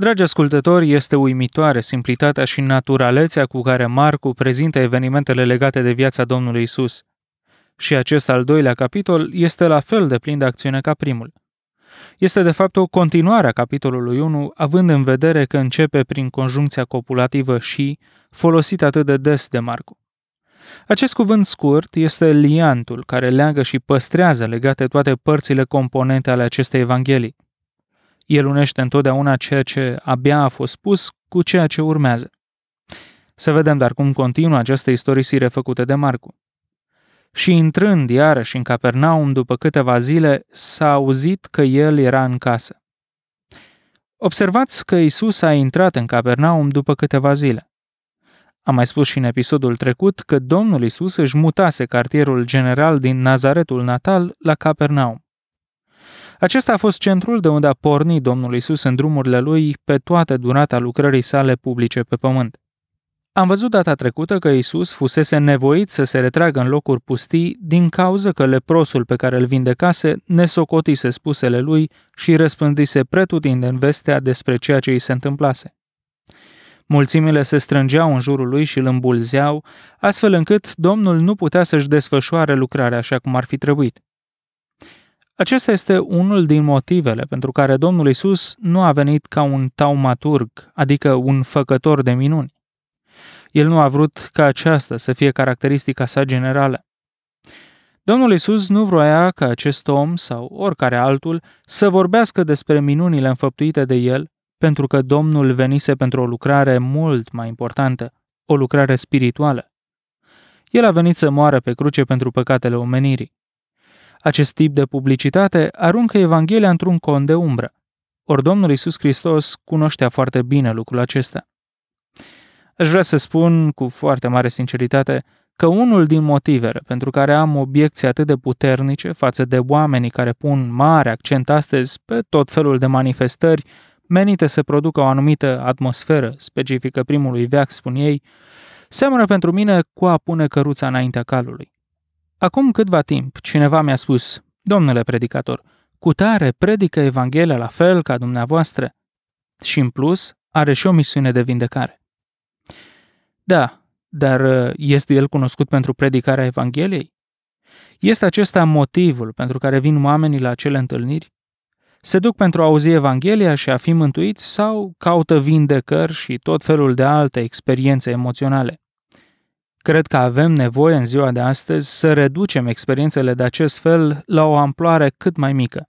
Dragi ascultători, este uimitoare simplitatea și naturalețea cu care Marcu prezintă evenimentele legate de viața Domnului Isus. Și acest al doilea capitol este la fel de plin de acțiune ca primul. Este de fapt o continuare a capitolului 1, având în vedere că începe prin conjuncția copulativă și, folosită atât de des de Marcu. Acest cuvânt scurt este liantul care leagă și păstrează legate toate părțile componente ale acestei evanghelii. El unește întotdeauna ceea ce abia a fost spus cu ceea ce urmează. Să vedem dar cum continuă această istorisire făcută de Marcu. Și intrând iarăși în Capernaum după câteva zile, s-a auzit că el era în casă. Observați că Isus a intrat în Capernaum după câteva zile. Am mai spus și în episodul trecut că Domnul Isus își mutase cartierul general din Nazaretul natal la Capernaum. Acesta a fost centrul de unde a pornit Domnul Isus în drumurile lui pe toată durata lucrării sale publice pe pământ. Am văzut data trecută că Isus fusese nevoit să se retragă în locuri pustii din cauză că leprosul pe care îl vindecase nesocotise spusele lui și răspândise în vestea despre ceea ce îi se întâmplase. Mulțimile se strângeau în jurul lui și îl îmbulzeau, astfel încât Domnul nu putea să-și desfășoare lucrarea așa cum ar fi trebuit. Acesta este unul din motivele pentru care Domnul Isus nu a venit ca un taumaturg, adică un făcător de minuni. El nu a vrut ca aceasta să fie caracteristica sa generală. Domnul Isus nu vroia ca acest om sau oricare altul să vorbească despre minunile înfăptuite de el, pentru că Domnul venise pentru o lucrare mult mai importantă, o lucrare spirituală. El a venit să moară pe cruce pentru păcatele omenirii. Acest tip de publicitate aruncă Evanghelia într-un con de umbră. Ori Domnul Isus Hristos cunoștea foarte bine lucrul acesta. Aș vrea să spun cu foarte mare sinceritate că unul din motivele pentru care am obiecții atât de puternice față de oamenii care pun mare accent astăzi pe tot felul de manifestări menite să producă o anumită atmosferă specifică primului veac, spun ei, seamănă pentru mine cu a pune căruța înaintea calului. Acum câtva timp, cineva mi-a spus, domnule predicator, cu tare predică Evanghelia la fel ca dumneavoastră și, în plus, are și o misiune de vindecare. Da, dar uh, este el cunoscut pentru predicarea Evangheliei? Este acesta motivul pentru care vin oamenii la acele întâlniri? Se duc pentru a auzi Evanghelia și a fi mântuiți sau caută vindecări și tot felul de alte experiențe emoționale? Cred că avem nevoie în ziua de astăzi să reducem experiențele de acest fel la o amploare cât mai mică.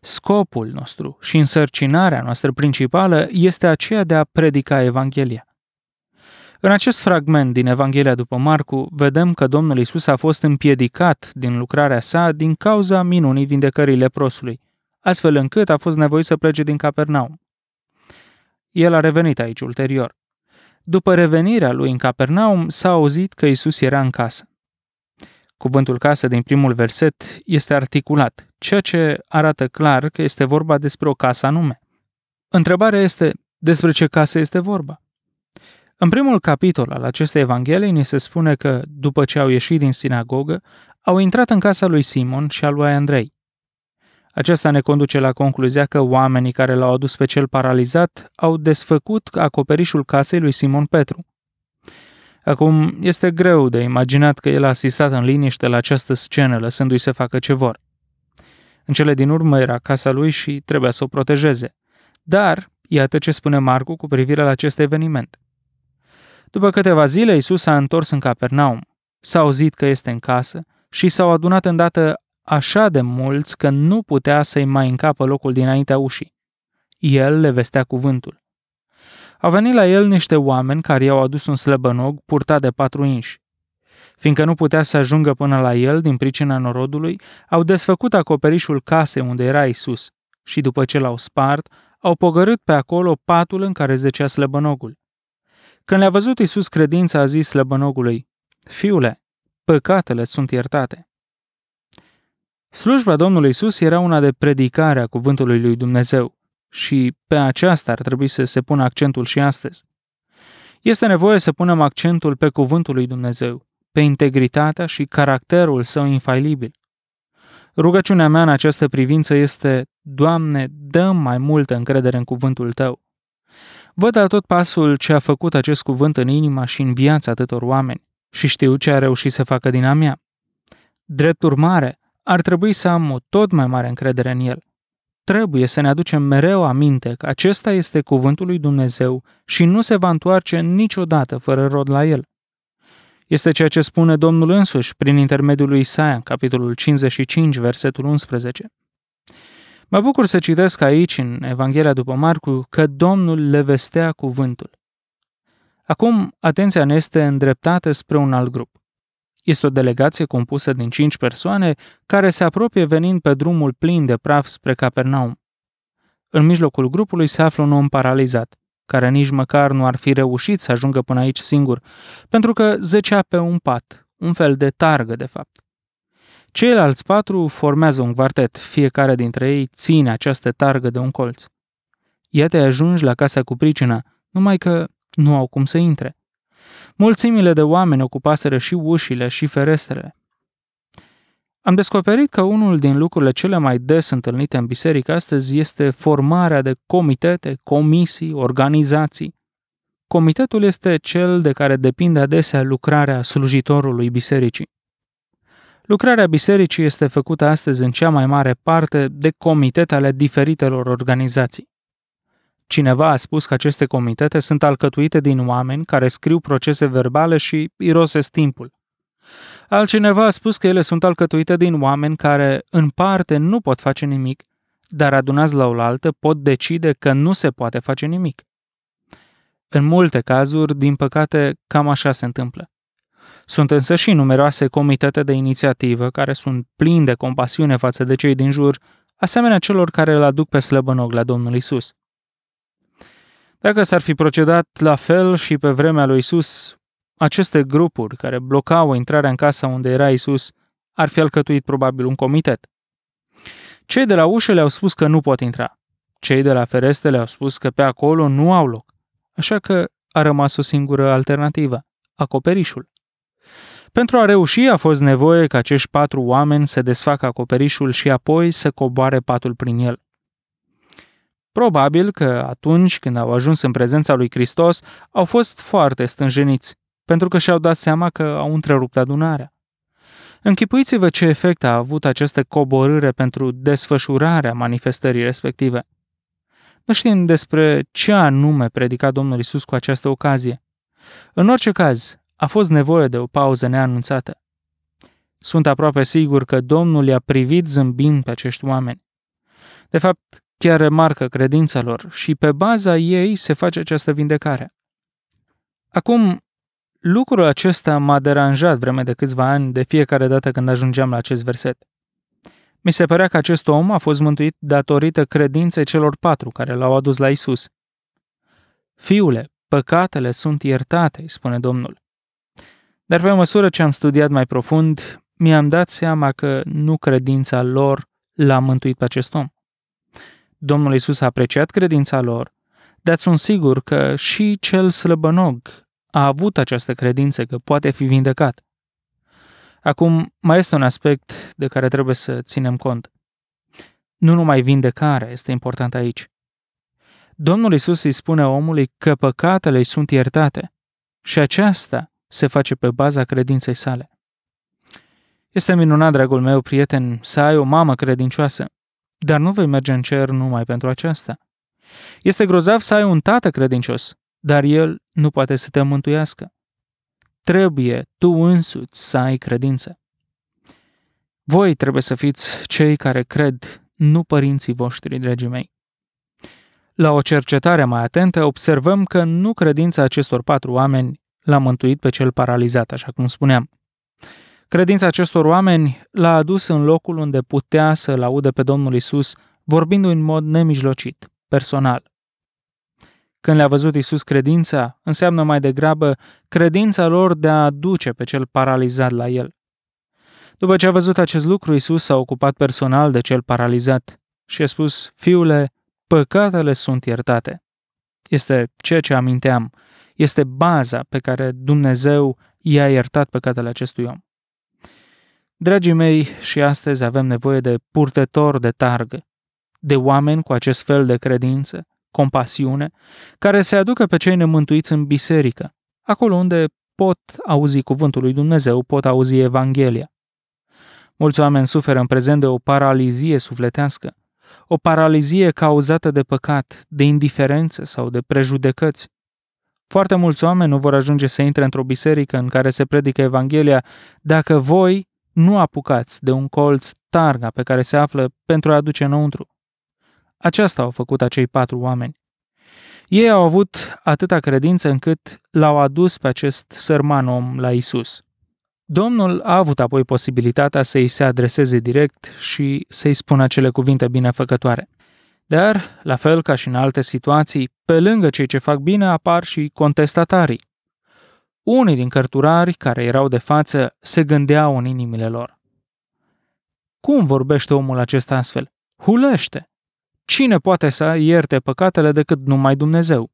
Scopul nostru și însărcinarea noastră principală este aceea de a predica Evanghelia. În acest fragment din Evanghelia după Marcu, vedem că Domnul Isus a fost împiedicat din lucrarea sa din cauza minunii vindecării leprosului, astfel încât a fost nevoit să plece din Capernaum. El a revenit aici ulterior. După revenirea lui în Capernaum, s-a auzit că Isus era în casă. Cuvântul casă din primul verset este articulat, ceea ce arată clar că este vorba despre o casă anume. Întrebarea este despre ce casă este vorba. În primul capitol al acestei evanghelii ni se spune că, după ce au ieșit din sinagogă, au intrat în casa lui Simon și a lui Andrei. Aceasta ne conduce la concluzia că oamenii care l-au adus pe cel paralizat au desfăcut acoperișul casei lui Simon Petru. Acum, este greu de imaginat că el a asistat în liniște la această scenă, lăsându-i să facă ce vor. În cele din urmă era casa lui și trebuia să o protejeze. Dar, iată ce spune Marcu cu privire la acest eveniment. După câteva zile, Isus a întors în Capernaum. S-a auzit că este în casă și s-au adunat îndată așa de mulți că nu putea să-i mai încapă locul dinaintea ușii. El le vestea cuvântul. Au venit la el niște oameni care i-au adus un slăbănog purtat de patru inși. Fiindcă nu putea să ajungă până la el din pricina norodului, au desfăcut acoperișul casei unde era Isus și după ce l-au spart, au pogărât pe acolo patul în care zecea slăbănogul. Când le-a văzut Isus credința, a zis slăbănogului, Fiule, păcatele sunt iertate. Slujba Domnului Isus era una de predicare a cuvântului lui Dumnezeu și pe aceasta ar trebui să se pună accentul și astăzi. Este nevoie să punem accentul pe cuvântul lui Dumnezeu, pe integritatea și caracterul său infailibil. Rugăciunea mea în această privință este, Doamne, dă mai multă încredere în cuvântul Tău. Văd la tot pasul ce a făcut acest cuvânt în inima și în viața atâtor oameni și știu ce a reușit să facă din a mea. Drept urmare, ar trebui să am o tot mai mare încredere în el. Trebuie să ne aducem mereu aminte că acesta este cuvântul lui Dumnezeu și nu se va întoarce niciodată fără rod la el. Este ceea ce spune Domnul însuși prin intermediul lui Isaia, capitolul 55, versetul 11. Mă bucur să citesc aici, în Evanghelia după Marcu, că Domnul le vestea cuvântul. Acum, atenția ne este îndreptată spre un alt grup. Este o delegație compusă din cinci persoane care se apropie venind pe drumul plin de praf spre Capernaum. În mijlocul grupului se află un om paralizat, care nici măcar nu ar fi reușit să ajungă până aici singur, pentru că zecea pe un pat, un fel de targă de fapt. Ceilalți patru formează un quartet, fiecare dintre ei ține această targă de un colț. Iată ajungi la casa cu pricina, numai că nu au cum să intre. Mulțimile de oameni ocupaseră și ușile și ferestrele. Am descoperit că unul din lucrurile cele mai des întâlnite în biserică astăzi este formarea de comitete, comisii, organizații. Comitetul este cel de care depinde adesea lucrarea slujitorului bisericii. Lucrarea bisericii este făcută astăzi în cea mai mare parte de comitete ale diferitelor organizații. Cineva a spus că aceste comitete sunt alcătuite din oameni care scriu procese verbale și irosesc timpul. Altcineva a spus că ele sunt alcătuite din oameni care, în parte, nu pot face nimic, dar adunați la oaltă pot decide că nu se poate face nimic. În multe cazuri, din păcate, cam așa se întâmplă. Sunt însă și numeroase comitete de inițiativă care sunt plini de compasiune față de cei din jur, asemenea celor care îl aduc pe slăbănog la Domnul Isus. Dacă s-ar fi procedat la fel și pe vremea lui Isus, aceste grupuri care blocau intrarea în casa unde era Isus ar fi alcătuit probabil un comitet. Cei de la ușă le-au spus că nu pot intra. Cei de la fereste le-au spus că pe acolo nu au loc. Așa că a rămas o singură alternativă, acoperișul. Pentru a reuși a fost nevoie ca acești patru oameni să desfacă acoperișul și apoi să coboare patul prin el. Probabil că atunci când au ajuns în prezența lui Hristos, au fost foarte stânjeniți, pentru că și-au dat seama că au întrerupt adunarea. Închipuiți-vă ce efect a avut această coborâre pentru desfășurarea manifestării respective. Nu știm despre ce anume predica Domnul Isus cu această ocazie. În orice caz, a fost nevoie de o pauză neanunțată. Sunt aproape sigur că Domnul i-a privit zâmbind pe acești oameni. De fapt, chiar remarcă credința lor și pe baza ei se face această vindecare. Acum, lucrul acesta m-a deranjat vreme de câțiva ani de fiecare dată când ajungeam la acest verset. Mi se părea că acest om a fost mântuit datorită credinței celor patru care l-au adus la Isus. Fiule, păcatele sunt iertate, spune Domnul. Dar pe măsură ce am studiat mai profund, mi-am dat seama că nu credința lor l-a mântuit pe acest om. Domnul Isus a apreciat credința lor, dar sunt sigur că și cel slăbănog a avut această credință că poate fi vindecat. Acum, mai este un aspect de care trebuie să ținem cont. Nu numai vindecarea este importantă aici. Domnul Isus îi spune omului că păcatele îi sunt iertate și aceasta se face pe baza credinței sale. Este minunat, dragul meu prieten, să ai o mamă credincioasă dar nu vei merge în cer numai pentru aceasta. Este grozav să ai un tată credincios, dar el nu poate să te mântuiască. Trebuie tu însuți să ai credință. Voi trebuie să fiți cei care cred, nu părinții voștri, dragii mei. La o cercetare mai atentă, observăm că nu credința acestor patru oameni l-a mântuit pe cel paralizat, așa cum spuneam. Credința acestor oameni l-a adus în locul unde putea să l audă pe Domnul Isus, vorbindu-i în mod nemijlocit, personal. Când le-a văzut Isus credința, înseamnă mai degrabă credința lor de a aduce pe cel paralizat la el. După ce a văzut acest lucru, Isus s-a ocupat personal de cel paralizat și a spus, Fiule, păcatele sunt iertate. Este ceea ce aminteam, este baza pe care Dumnezeu i-a iertat păcatele acestui om. Dragii mei, și astăzi avem nevoie de purtători de targă, de oameni cu acest fel de credință, compasiune, care se aducă pe cei nemântuiți în biserică, acolo unde pot auzi cuvântul lui Dumnezeu, pot auzi Evanghelia. Mulți oameni suferă în prezent de o paralizie sufletească, o paralizie cauzată de păcat, de indiferență sau de prejudecăți. Foarte mulți oameni nu vor ajunge să intre într-o biserică în care se predică Evanghelia dacă voi nu apucați de un colț targa pe care se află pentru a aduce înăuntru. Aceasta au făcut acei patru oameni. Ei au avut atâta credință încât l-au adus pe acest sărman om la Isus. Domnul a avut apoi posibilitatea să-i se adreseze direct și să-i spună acele cuvinte binefăcătoare. Dar, la fel ca și în alte situații, pe lângă cei ce fac bine apar și contestatarii. Unii din cărturari care erau de față se gândeau în inimile lor. Cum vorbește omul acesta astfel? Hulește! Cine poate să ierte păcatele decât numai Dumnezeu?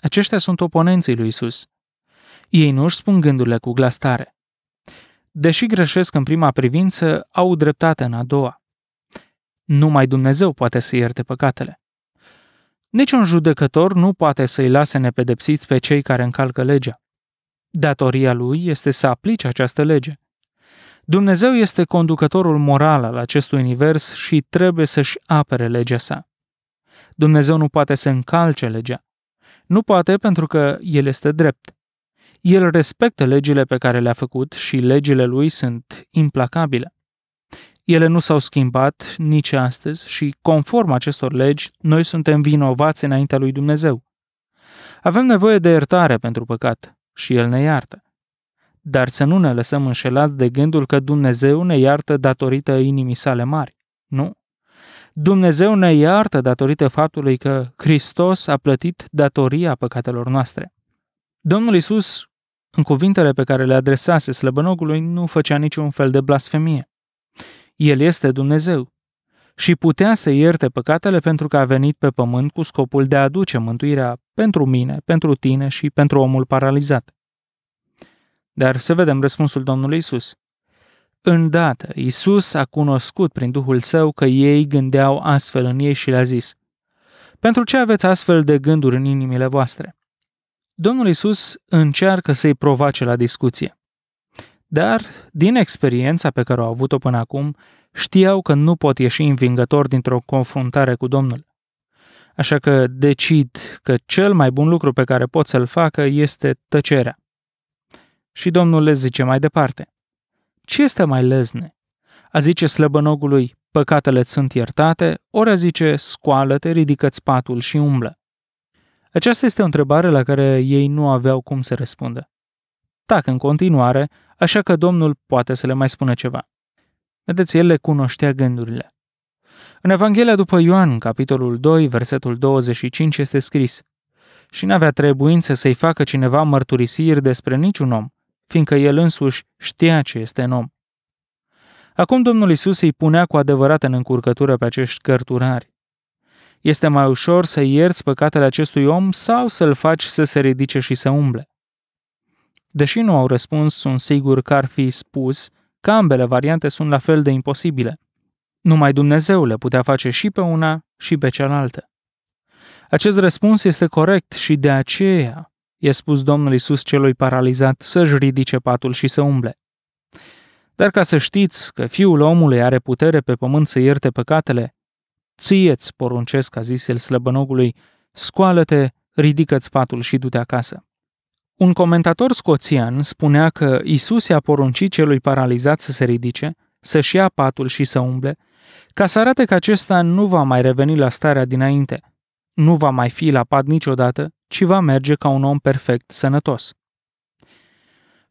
Aceștia sunt oponenții lui Isus. Ei nu își spun gândurile cu glas tare. Deși greșesc în prima privință, au dreptate în a doua. Numai Dumnezeu poate să ierte păcatele. Niciun judecător nu poate să-i lase nepedepsiți pe cei care încalcă legea. Datoria lui este să aplice această lege. Dumnezeu este conducătorul moral al acestui univers și trebuie să-și apere legea sa. Dumnezeu nu poate să încalce legea. Nu poate pentru că el este drept. El respectă legile pe care le-a făcut și legile lui sunt implacabile. Ele nu s-au schimbat nici astăzi și, conform acestor legi, noi suntem vinovați înaintea lui Dumnezeu. Avem nevoie de iertare pentru păcat și El ne iartă. Dar să nu ne lăsăm înșelați de gândul că Dumnezeu ne iartă datorită inimii sale mari. Nu. Dumnezeu ne iartă datorită faptului că Hristos a plătit datoria păcatelor noastre. Domnul Isus, în cuvintele pe care le adresase slăbănogului, nu făcea niciun fel de blasfemie. El este Dumnezeu și putea să ierte păcatele pentru că a venit pe pământ cu scopul de a aduce mântuirea pentru mine, pentru tine și pentru omul paralizat. Dar să vedem răspunsul Domnului Isus. Îndată, Isus a cunoscut prin Duhul Său că ei gândeau astfel în ei și le-a zis, Pentru ce aveți astfel de gânduri în inimile voastre? Domnul Isus încearcă să-i provoace la discuție. Dar, din experiența pe care au avut-o până acum, știau că nu pot ieși învingător dintr-o confruntare cu Domnul. Așa că decid că cel mai bun lucru pe care pot să-l facă este tăcerea. Și Domnul le zice mai departe. Ce este mai lezne? A zice slăbănogului, păcatele sunt iertate, ori a zice, scoală-te, ridică-ți patul și umblă. Aceasta este o întrebare la care ei nu aveau cum să răspundă tac în continuare, așa că Domnul poate să le mai spună ceva. Vedeți, el le cunoștea gândurile. În Evanghelia după Ioan, capitolul 2, versetul 25, este scris Și n-avea trebuință să-i facă cineva mărturisiri despre niciun om, fiindcă el însuși știa ce este în om. Acum Domnul Isus îi punea cu adevărat în încurcătură pe acești cărturari. Este mai ușor să ierți păcatele acestui om sau să-l faci să se ridice și să umble. Deși nu au răspuns, sunt sigur că ar fi spus că ambele variante sunt la fel de imposibile. Numai Dumnezeu le putea face și pe una și pe cealaltă. Acest răspuns este corect și de aceea i-a spus Domnul Isus celui paralizat să-și ridice patul și să umble. Dar ca să știți că fiul omului are putere pe pământ să ierte păcatele, ție-ți poruncesc, a zis el slăbănogului, scoală-te, ridică-ți patul și du-te acasă. Un comentator scoțian spunea că Isus i-a poruncit celui paralizat să se ridice, să-și ia patul și să umble, ca să arate că acesta nu va mai reveni la starea dinainte, nu va mai fi la pat niciodată, ci va merge ca un om perfect, sănătos.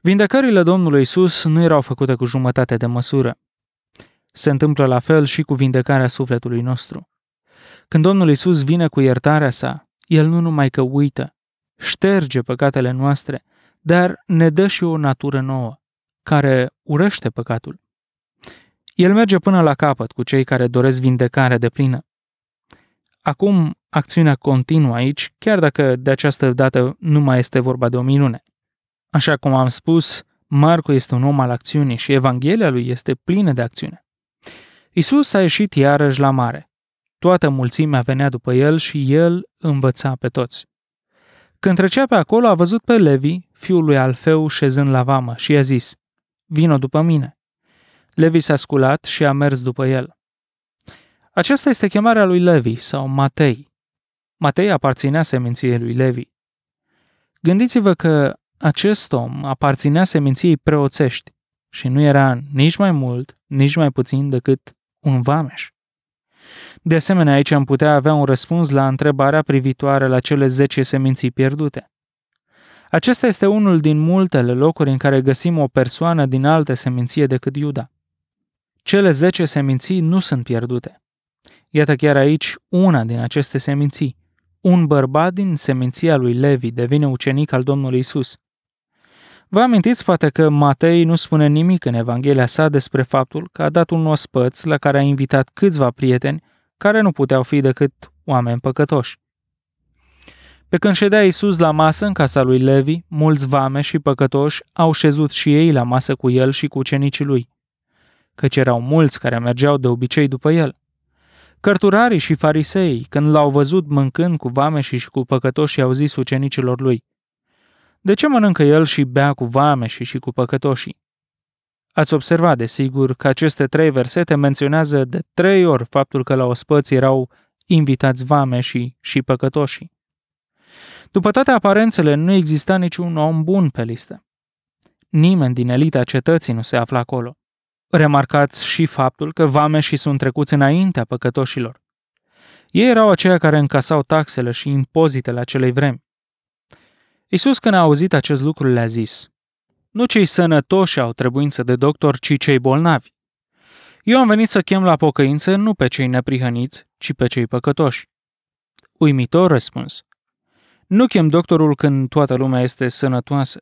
Vindecările Domnului Isus nu erau făcute cu jumătate de măsură. Se întâmplă la fel și cu vindecarea sufletului nostru. Când Domnul Isus vine cu iertarea sa, el nu numai că uită, șterge păcatele noastre, dar ne dă și o natură nouă, care urăște păcatul. El merge până la capăt cu cei care doresc vindecare de plină. Acum, acțiunea continuă aici, chiar dacă de această dată nu mai este vorba de o minune. Așa cum am spus, Marco este un om al acțiunii și Evanghelia lui este plină de acțiune. Isus a ieșit iarăși la mare. Toată mulțimea venea după el și el învăța pe toți. Când trecea pe acolo, a văzut pe Levi, fiul lui Alfeu, șezând la vamă și i-a zis, Vino după mine. Levi s-a sculat și a mers după el. Aceasta este chemarea lui Levi sau Matei. Matei aparținea seminției lui Levi. Gândiți-vă că acest om aparținea seminției preoțești și nu era nici mai mult, nici mai puțin decât un vameș. De asemenea, aici am putea avea un răspuns la întrebarea privitoare la cele 10 seminții pierdute. Acesta este unul din multele locuri în care găsim o persoană din alte seminție decât Iuda. Cele 10 seminții nu sunt pierdute. Iată chiar aici una din aceste seminții. Un bărbat din seminția lui Levi devine ucenic al Domnului Isus. Vă amintiți poate că Matei nu spune nimic în Evanghelia sa despre faptul că a dat un ospăț la care a invitat câțiva prieteni care nu puteau fi decât oameni păcătoși. Pe când ședea Isus la masă în casa lui Levi, mulți vame și păcătoși au șezut și ei la masă cu el și cu cenicii lui, căci erau mulți care mergeau de obicei după el. Cărturarii și farisei, când l-au văzut mâncând cu vame și cu păcătoși, i-au zis ucenicilor lui, De ce mănâncă el și bea cu vame și cu păcătoșii? Ați observat, desigur, că aceste trei versete menționează de trei ori faptul că la ospăți erau invitați vameșii și păcătoșii. După toate aparențele, nu exista niciun om bun pe listă. Nimeni din elita cetății nu se afla acolo. Remarcați și faptul că vameșii sunt trecuți înaintea păcătoșilor. Ei erau aceia care încasau taxele și impozitele acelei vremi. Iisus când a auzit acest lucru, le-a zis – nu cei sănătoși au trebuință de doctor, ci cei bolnavi. Eu am venit să chem la pocăință nu pe cei neprihăniți, ci pe cei păcătoși. Uimitor răspuns. Nu chem doctorul când toată lumea este sănătoasă.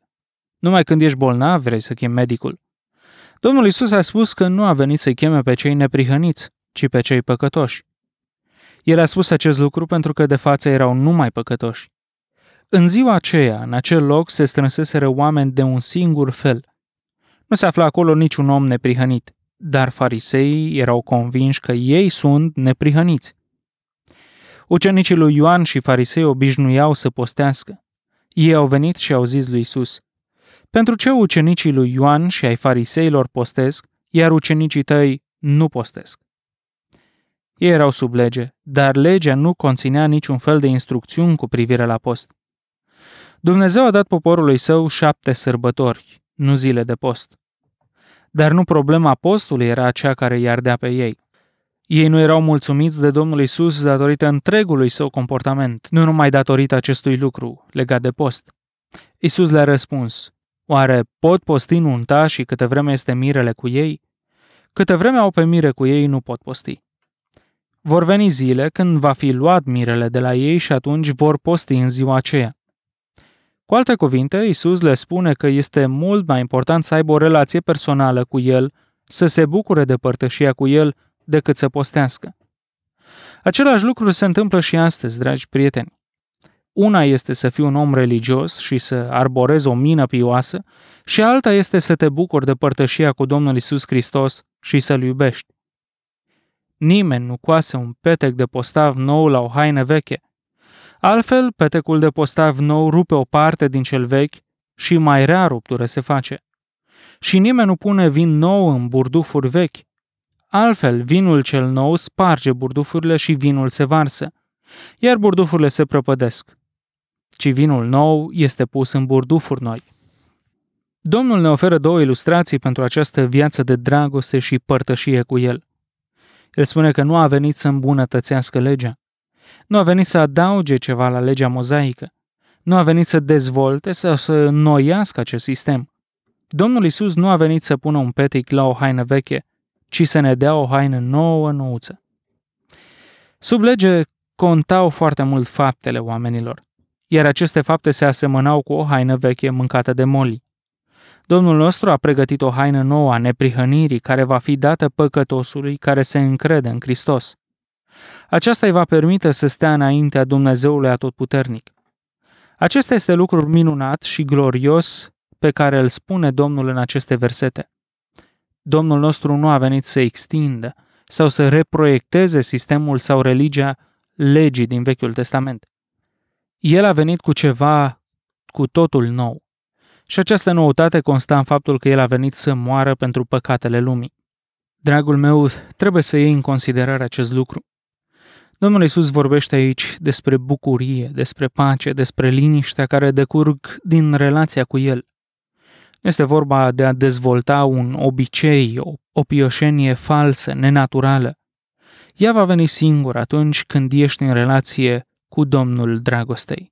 Numai când ești bolnav vrei să chem medicul. Domnul Isus a spus că nu a venit să-i cheme pe cei neprihăniți, ci pe cei păcătoși. El a spus acest lucru pentru că de față erau numai păcătoși. În ziua aceea, în acel loc, se strânseseră oameni de un singur fel. Nu se afla acolo niciun om neprihănit, dar fariseii erau convinși că ei sunt neprihăniți. Ucenicii lui Ioan și farisei obișnuiau să postească. Ei au venit și au zis lui Isus: Pentru ce ucenicii lui Ioan și ai fariseilor postesc, iar ucenicii tăi nu postesc? Ei erau sub lege, dar legea nu conținea niciun fel de instrucțiuni cu privire la post. Dumnezeu a dat poporului său șapte sărbători, nu zile de post. Dar nu problema postului era cea care i ardea pe ei. Ei nu erau mulțumiți de Domnul Isus datorită întregului său comportament, nu numai datorită acestui lucru legat de post. Isus le-a răspuns, Oare pot posti nunta și câte vreme este mirele cu ei? Câte vreme au pe mire cu ei, nu pot posti. Vor veni zile când va fi luat mirele de la ei și atunci vor posti în ziua aceea. Cu alte cuvinte, Isus le spune că este mult mai important să aibă o relație personală cu El, să se bucure de părtășia cu El, decât să postească. Același lucru se întâmplă și astăzi, dragi prieteni. Una este să fii un om religios și să arborezi o mină pioasă, și alta este să te bucuri de părtășia cu Domnul Isus Hristos și să-L iubești. Nimeni nu coase un petec de postav nou la o haină veche – Altfel, petecul de postav nou rupe o parte din cel vechi și mai rea ruptură se face. Și nimeni nu pune vin nou în burdufuri vechi. Altfel, vinul cel nou sparge burdufurile și vinul se varsă, iar burdufurile se prăpădesc. Ci vinul nou este pus în burdufuri noi. Domnul ne oferă două ilustrații pentru această viață de dragoste și părtășie cu el. El spune că nu a venit să îmbunătățească legea, nu a venit să adauge ceva la legea mozaică. Nu a venit să dezvolte sau să noiască acest sistem. Domnul Isus nu a venit să pună un petic la o haină veche, ci să ne dea o haină nouă, nouță. Sub lege contau foarte mult faptele oamenilor, iar aceste fapte se asemănau cu o haină veche mâncată de moli. Domnul nostru a pregătit o haină nouă a neprihănirii care va fi dată păcătosului care se încrede în Hristos. Aceasta îi va permite să stea înaintea Dumnezeului Atotputernic. Acesta este lucrul minunat și glorios pe care îl spune Domnul în aceste versete. Domnul nostru nu a venit să extindă sau să reproiecteze sistemul sau religia legii din Vechiul Testament. El a venit cu ceva cu totul nou. Și această noutate consta în faptul că el a venit să moară pentru păcatele lumii. Dragul meu, trebuie să iei în considerare acest lucru. Domnul Isus vorbește aici despre bucurie, despre pace, despre liniștea care decurg din relația cu El. Nu este vorba de a dezvolta un obicei, o, o pioșenie falsă, nenaturală. Ea va veni singură atunci când ești în relație cu Domnul Dragostei.